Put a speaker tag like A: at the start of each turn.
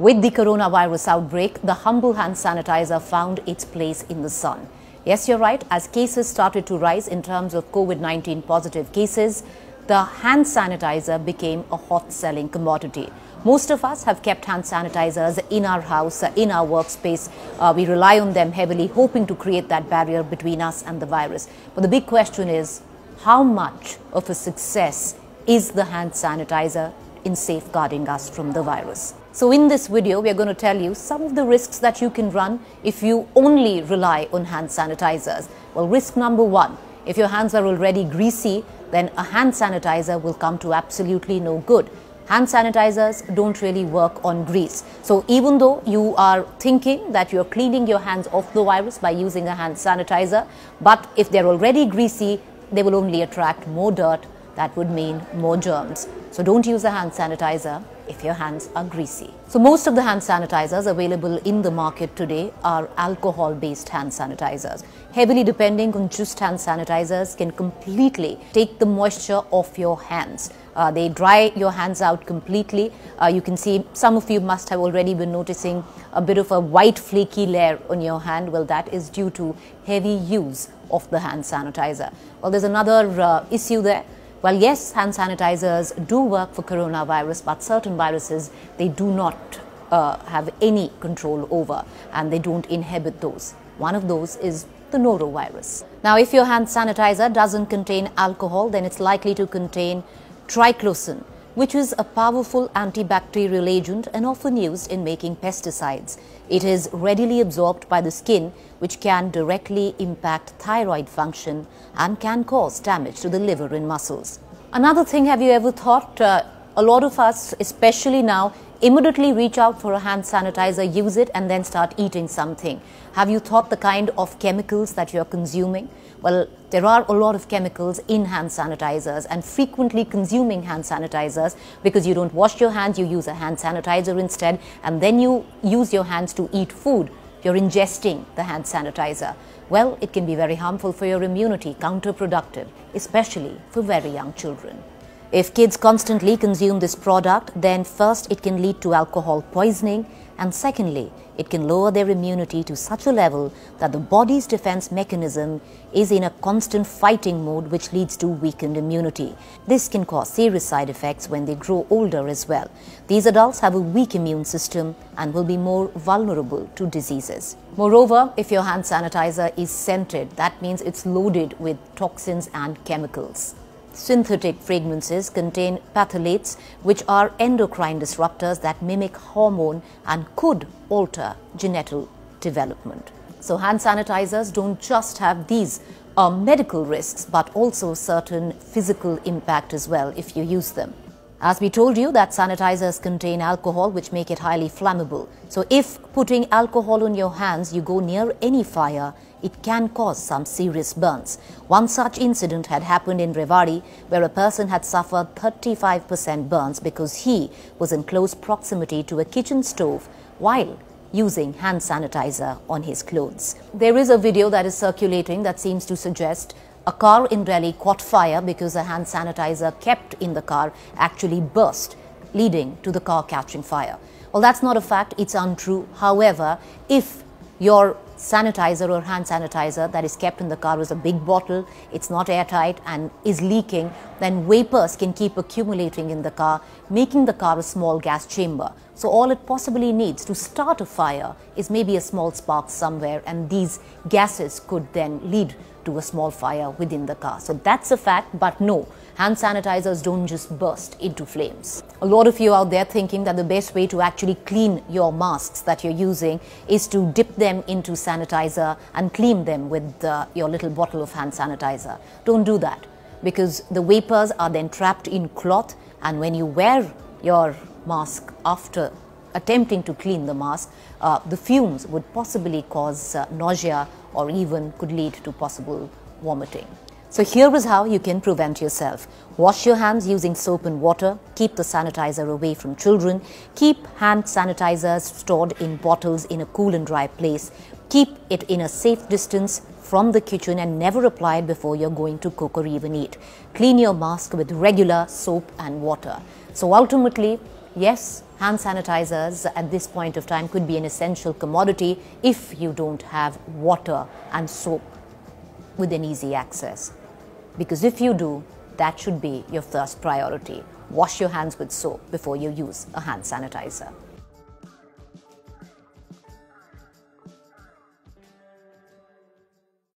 A: With the coronavirus outbreak, the humble hand sanitizer found its place in the sun. Yes, you're right, as cases started to rise in terms of COVID 19 positive cases, the hand sanitizer became a hot selling commodity. Most of us have kept hand sanitizers in our house, uh, in our workspace. Uh, we rely on them heavily, hoping to create that barrier between us and the virus. But the big question is how much of a success is the hand sanitizer in safeguarding us from the virus? So in this video, we are going to tell you some of the risks that you can run if you only rely on hand sanitizers. Well, risk number one, if your hands are already greasy, then a hand sanitizer will come to absolutely no good. Hand sanitizers don't really work on grease. So even though you are thinking that you're cleaning your hands off the virus by using a hand sanitizer, but if they're already greasy, they will only attract more dirt. That would mean more germs. So don't use a hand sanitizer if your hands are greasy. So most of the hand sanitizers available in the market today are alcohol based hand sanitizers. Heavily depending on just hand sanitizers can completely take the moisture off your hands. Uh, they dry your hands out completely. Uh, you can see some of you must have already been noticing a bit of a white flaky layer on your hand. Well, that is due to heavy use of the hand sanitizer. Well, there's another uh, issue there well, yes, hand sanitizers do work for coronavirus, but certain viruses they do not uh, have any control over and they don't inhibit those. One of those is the norovirus. Now, if your hand sanitizer doesn't contain alcohol, then it's likely to contain triclosan, which is a powerful antibacterial agent and often used in making pesticides. It is readily absorbed by the skin, which can directly impact thyroid function and can cause damage to the liver and muscles. Another thing, have you ever thought? Uh, a lot of us, especially now, immediately reach out for a hand sanitizer, use it, and then start eating something? Have you thought the kind of chemicals that you're consuming? Well, there are a lot of chemicals in hand sanitizers, and frequently consuming hand sanitizers because you don't wash your hands, you use a hand sanitizer instead, and then you use your hands to eat food. You're ingesting the hand sanitizer. Well, it can be very harmful for your immunity, counterproductive, especially for very young children. If kids constantly consume this product, then first it can lead to alcohol poisoning and secondly, it can lower their immunity to such a level that the body's defense mechanism is in a constant fighting mode which leads to weakened immunity. This can cause serious side effects when they grow older as well. These adults have a weak immune system and will be more vulnerable to diseases. Moreover, if your hand sanitizer is scented, that means it's loaded with toxins and chemicals. Synthetic fragrances contain phthalates, which are endocrine disruptors that mimic hormone and could alter genital development. So, hand sanitizers don't just have these uh, medical risks, but also certain physical impact as well if you use them. As we told you that sanitizers contain alcohol which make it highly flammable. So if putting alcohol on your hands you go near any fire, it can cause some serious burns. One such incident had happened in Revari where a person had suffered 35% burns because he was in close proximity to a kitchen stove while using hand sanitizer on his clothes. There is a video that is circulating that seems to suggest a car in Delhi caught fire because a hand sanitizer kept in the car actually burst, leading to the car catching fire. Well, that's not a fact, it's untrue. However, if your sanitizer or hand sanitizer that is kept in the car is a big bottle, it's not airtight and is leaking, then vapors can keep accumulating in the car, making the car a small gas chamber. So all it possibly needs to start a fire is maybe a small spark somewhere and these gases could then lead to a small fire within the car. So that's a fact, but no, hand sanitizers don't just burst into flames. A lot of you out there thinking that the best way to actually clean your masks that you're using is to dip them into sanitizer and clean them with uh, your little bottle of hand sanitizer. Don't do that because the vapors are then trapped in cloth and when you wear your mask after attempting to clean the mask, uh, the fumes would possibly cause uh, nausea or even could lead to possible vomiting. So here is how you can prevent yourself. Wash your hands using soap and water. Keep the sanitizer away from children. Keep hand sanitizers stored in bottles in a cool and dry place. Keep it in a safe distance from the kitchen and never apply it before you're going to cook or even eat. Clean your mask with regular soap and water. So ultimately, Yes, hand sanitizers at this point of time could be an essential commodity if you don't have water and soap within easy access. Because if you do, that should be your first priority. Wash your hands with soap before you use a hand sanitizer.